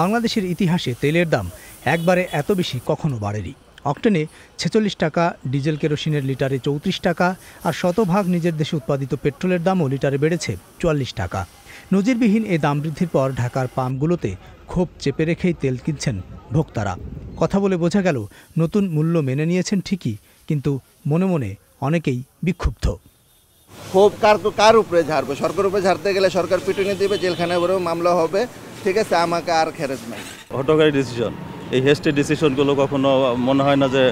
বাংলাদেশের ইতিহাসে তেলের দাম একবারে এত বেশি কখনো বাড়েনি অক্টেনে ছেচল্লিশ টাকা ডিজেল কেরোসিনের লিটারে চৌত্রিশ টাকা আর শতভাগ নিজের দেশে উৎপাদিত পেট্রোলের দামও লিটারে বেড়েছে চুয়াল্লিশ টাকা নজিরবিহীন এই দাম বৃদ্ধির পর ঢাকার পাম্পগুলোতে ক্ষোভ চেপে রেখেই তেল কিনছেন ভোক্তারা কথা বলে বোঝা গেল নতুন মূল্য মেনে নিয়েছেন ঠিকই কিন্তু মনে মনে অনেকেই বিক্ষুব্ধ ক্ষোভ কার কার উপরে সরকার উপরে ঝাড়তে গেলে সরকার পিটুনি দিবে জেলখানায় বড় মামলা হবে ঠিক আছে আমাকে আর খেরেজ নাই হটকারী ডিসিশন এই হেস্টি ডিসিশনগুলো কখনো মনে হয় না যে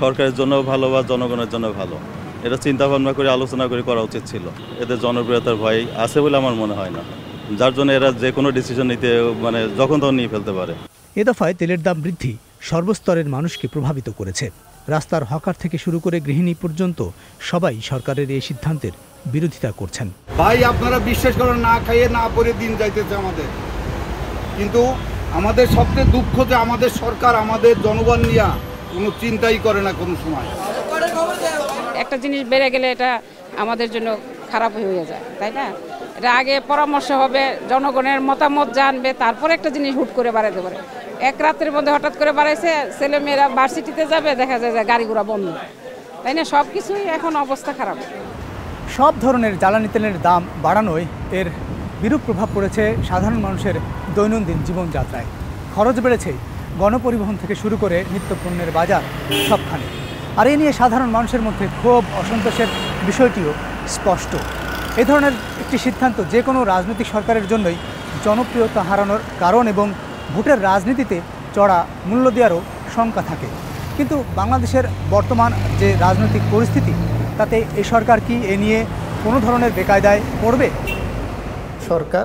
সরকারের জন্য ভালো বা জনগণের জন্য ভালো এটা করে আলোচনা করে করা উচিত ছিল এতে জনপ্রিয়তার ভয় আছে বলে আমার মনে হয় না যার জন্য এরা যে কোনো ডিসিশন নিতে মানে যখন তখন নিয়ে ফেলতে পারে এ দফায় তেলের দাম বৃদ্ধি সর্বস্তরের মানুষকে প্রভাবিত করেছে রাস্তার হকার থেকে শুরু করে গৃহিণী পর্যন্ত সবাই সরকারের এই সিদ্ধান্তের বিরোধিতা করছেন ভাই আপনারা বিশ্বাস করেন না খাইয়ে না পরে দিন যাইতেছে আমাদের কিন্তু আমাদের সবচেয়ে দুঃখ যে আমাদের সরকার আমাদের জনগণ নিয়ে কোনো চিন্তাই করে না কোনো সময় একটা জিনিস বেড়ে গেলে এটা আমাদের জন্য খারাপ হয়ে যায় তাই না এটা আগে পরামর্শ হবে জনগণের মতামত জানবে তারপরে একটা জিনিস হুট করে বাড়াতে পারে এক রাত্রের মধ্যে হঠাৎ করে বাড়াইছে ছেলে মেয়েরা ভার্সিটিতে যাবে দেখা যায় যে গাড়ি ঘোড়া বন্ধ তাই না সব কিছুই এখন অবস্থা খারাপ সব ধরনের জ্বালানি তেলের দাম বাড়ানোয় এর বিরূপ প্রভাব পড়েছে সাধারণ মানুষের দৈনন্দিন জীবনযাত্রায় খরচ বেড়েছে গণপরিবহন থেকে শুরু করে নিত্যপণ্যের বাজার সবখানে আর এ নিয়ে সাধারণ মানুষের মধ্যে ক্ষোভ অসন্তোষের বিষয়টিও স্পষ্ট এ ধরনের একটি সিদ্ধান্ত যে কোনো রাজনৈতিক সরকারের জন্যই জনপ্রিয়তা হারানোর কারণ এবং ভোটের রাজনীতিতে চড়া মূল্য দেওয়ারও শঙ্কা থাকে কিন্তু বাংলাদেশের বর্তমান যে রাজনৈতিক পরিস্থিতি তাতে এই সরকার কি এ নিয়ে কোনো ধরনের বেকায়দায় পড়বে সরকার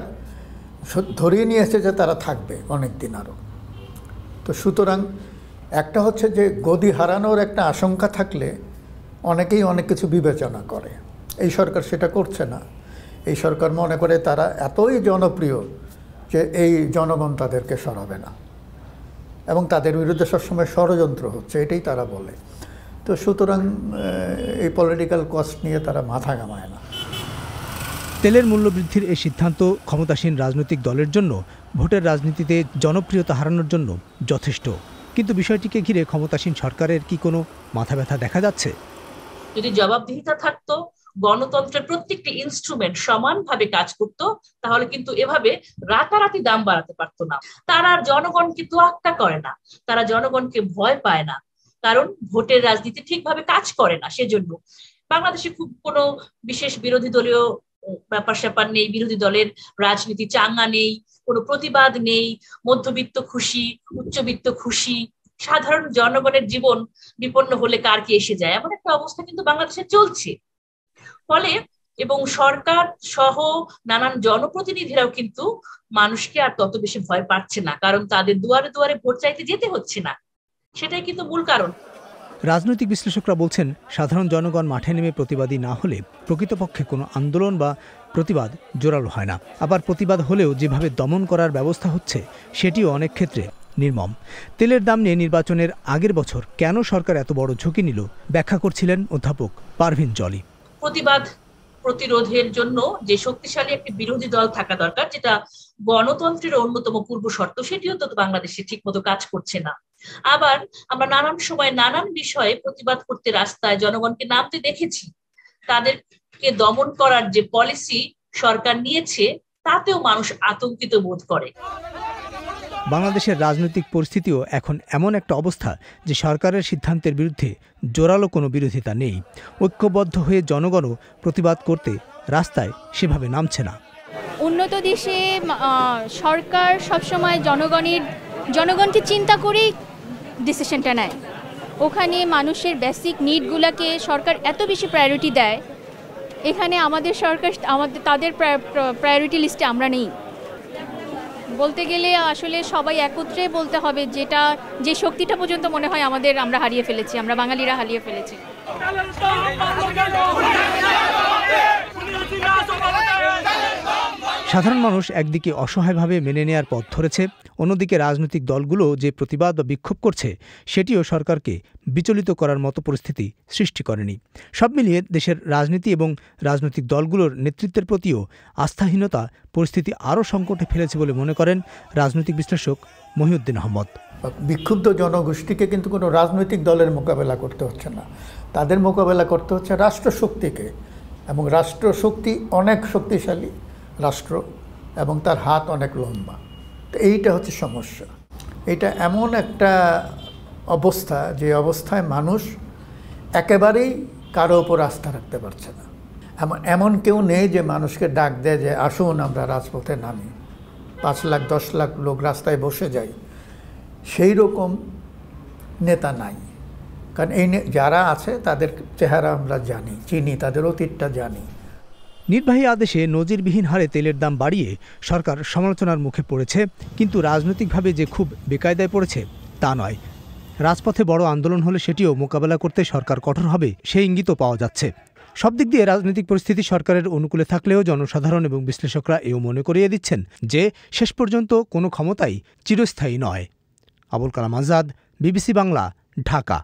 ধরিয়ে নিয়ে এসেছে যে তারা থাকবে অনেক দিন আরও তো সুতরাং একটা হচ্ছে যে গদি হারানোর একটা আশঙ্কা থাকলে অনেকেই অনেক কিছু বিবেচনা করে এই সরকার সেটা করছে না এই সরকার মনে করে তারা এতই জনপ্রিয় যে এই জনগণ তাদেরকে সরাবে না এবং তাদের বিরুদ্ধে সবসময় ষড়যন্ত্র হচ্ছে এটাই তারা বলে তো সুতরাং এই পলিটিক্যাল কস্ট নিয়ে তারা মাথা ঘামায় না তেলের মূল্য বৃদ্ধির এই সিদ্ধান্ত ক্ষমতাসীন রাজনৈতিক দলের জন্য ভোটের রাজনীতিতে জনপ্রিয়তা হারানোর জন্য যথেষ্ট কিন্তু বিষয়টিকে ঘিরে ক্ষমতাসীন সরকারের কি কোনো মাথা ব্যথা দেখা যাচ্ছে যদি জবাবদিহিতা থাকতো গণতন্ত্রের প্রত্যেকটি ইনস্ট্রুমেন্ট সমানভাবে কাজ করত তাহলে কিন্তু এভাবে রাতারাতি দাম বাড়াতে পারতো না তারা জনগণকে তোয়াক্কা করে না তারা জনগণকে ভয় পায় না কারণ ভোটের রাজনীতি ঠিকভাবে কাজ করে না সেজন্য বাংলাদেশে খুব কোনো বিশেষ বিরোধী দলীয় ব্যাপার স্যাপার নেই বিরোধী দলের রাজনীতি চাঙ্গা নেই কোনো প্রতিবাদ নেই মধ্যবিত্ত খুশি উচ্চবিত্ত খুশি সাধারণ জনগণের জীবন বিপন্ন হলে কার কি এসে যায় এমন একটা অবস্থা কিন্তু বাংলাদেশে চলছে ফলে এবং সরকার সহ নানান জনপ্রতিনিধিরাও কিন্তু মানুষকে আর তত বেশি ভয় পাচ্ছে না কারণ তাদের দুয়ারে দুয়ারে ভোট চাইতে যেতে হচ্ছে না সেটাই কিন্তু মূল কারণ রাজনৈতিক বিশ্লেষকরা বলছেন সাধারণ জনগণ মাঠে নেমে প্রতিবাদী না হলে প্রকৃতপক্ষে কোনো আন্দোলন বা প্রতিবাদ জোরালো হয় না আবার প্রতিবাদ হলেও যেভাবে দমন করার ব্যবস্থা হচ্ছে সেটিও অনেক ক্ষেত্রে নির্মম তেলের দাম নিয়ে নির্বাচনের আগের বছর কেন সরকার এত বড় ঝুঁকি নিল ব্যাখ্যা করছিলেন অধ্যাপক পারভিন জলি প্রতিবাদ প্রতিরোধের জন্য যে শক্তিশালী একটি বিরোধী দল থাকা দরকার যেটা গণতন্ত্রের অন্যতম পূর্ব শর্ত সেটিও তো বাংলাদেশে ঠিকমতো কাজ করছে না আবার আমরা নানান সময় নানান বিষয়ে প্রতিবাদ করতে রাস্তায় জনগণকে নামতে দেখেছি তাদেরকে দমন করার যে পলিসি সরকার নিয়েছে তাতেও মানুষ আতঙ্কিত বোধ করে বাংলাদেশের রাজনৈতিক পরিস্থিতিও এখন এমন একটা অবস্থা যে সরকারের সিদ্ধান্তের বিরুদ্ধে জোরালো কোনো বিরোধিতা নেই ঐক্যবদ্ধ হয়ে জনগণও প্রতিবাদ করতে রাস্তায় সেভাবে নামছে না উন্নত দেশে সরকার সবসময় জনগণের জনগণকে চিন্তা করেই ডিসিশনটা নেয় ওখানে মানুষের বেসিক নিডগুলোকে সরকার এত বেশি প্রায়োরিটি দেয় এখানে আমাদের সরকার আমাদের তাদের প্রায়োরিটি লিস্টে আমরা নেই বলতে গেলে আসলে সবাই একত্রে বলতে হবে যেটা যে শক্তিটা পর্যন্ত মনে হয় আমাদের আমরা হারিয়ে ফেলেছি আমরা বাঙালিরা হারিয়ে ফেলেছি সাধারণ মানুষ একদিকে অসহায়ভাবে মেনে নেয়ার পথ ধরেছে অন্যদিকে রাজনৈতিক দলগুলো যে প্রতিবাদ বা বিক্ষোভ করছে সেটিও সরকারকে বিচলিত করার মতো পরিস্থিতি সৃষ্টি করেনি সব মিলিয়ে দেশের রাজনীতি এবং রাজনৈতিক দলগুলোর নেতৃত্বের প্রতিও আস্থাহীনতা পরিস্থিতি আরও সংকটে ফেলেছে বলে মনে করেন রাজনৈতিক বিশ্লেষক মহিউদ্দিন আহমদ বিক্ষুব্ধ জনগোষ্ঠীকে কিন্তু কোনো রাজনৈতিক দলের মোকাবেলা করতে হচ্ছে না তাদের মোকাবেলা করতে হচ্ছে রাষ্ট্রশক্তিকে এবং রাষ্ট্রশক্তি অনেক শক্তিশালী রাষ্ট্র এবং তার হাত অনেক লম্বা তো এইটা হচ্ছে সমস্যা এটা এমন একটা অবস্থা যে অবস্থায় মানুষ একেবারেই কারো ওপর আস্থা রাখতে পারছে না এমন এমন কেউ নেই যে মানুষকে ডাক দেয় যে আসুন আমরা রাজপথে নামি পাঁচ লাখ দশ লাখ লোক রাস্তায় বসে যাই সেই রকম নেতা নাই কারণ এই যারা আছে তাদের চেহারা আমরা জানি চিনি তাদের অতীতটা জানি নির্বাহী আদেশে নজিরবিহীন হারে তেলের দাম বাড়িয়ে সরকার সমালোচনার মুখে পড়েছে কিন্তু রাজনৈতিকভাবে যে খুব বেকায়দায় পড়েছে তা নয় রাজপথে বড় আন্দোলন হলে সেটিও মোকাবেলা করতে সরকার কঠোর হবে সেই ইঙ্গিতও পাওয়া যাচ্ছে সব দিক দিয়ে রাজনৈতিক পরিস্থিতি সরকারের অনুকূলে থাকলেও জনসাধারণ এবং বিশ্লেষকরা এও মনে করিয়ে দিচ্ছেন যে শেষ পর্যন্ত কোনো ক্ষমতাই চিরস্থায়ী নয় আবুল কালাম আজাদ বিবিসি বাংলা ঢাকা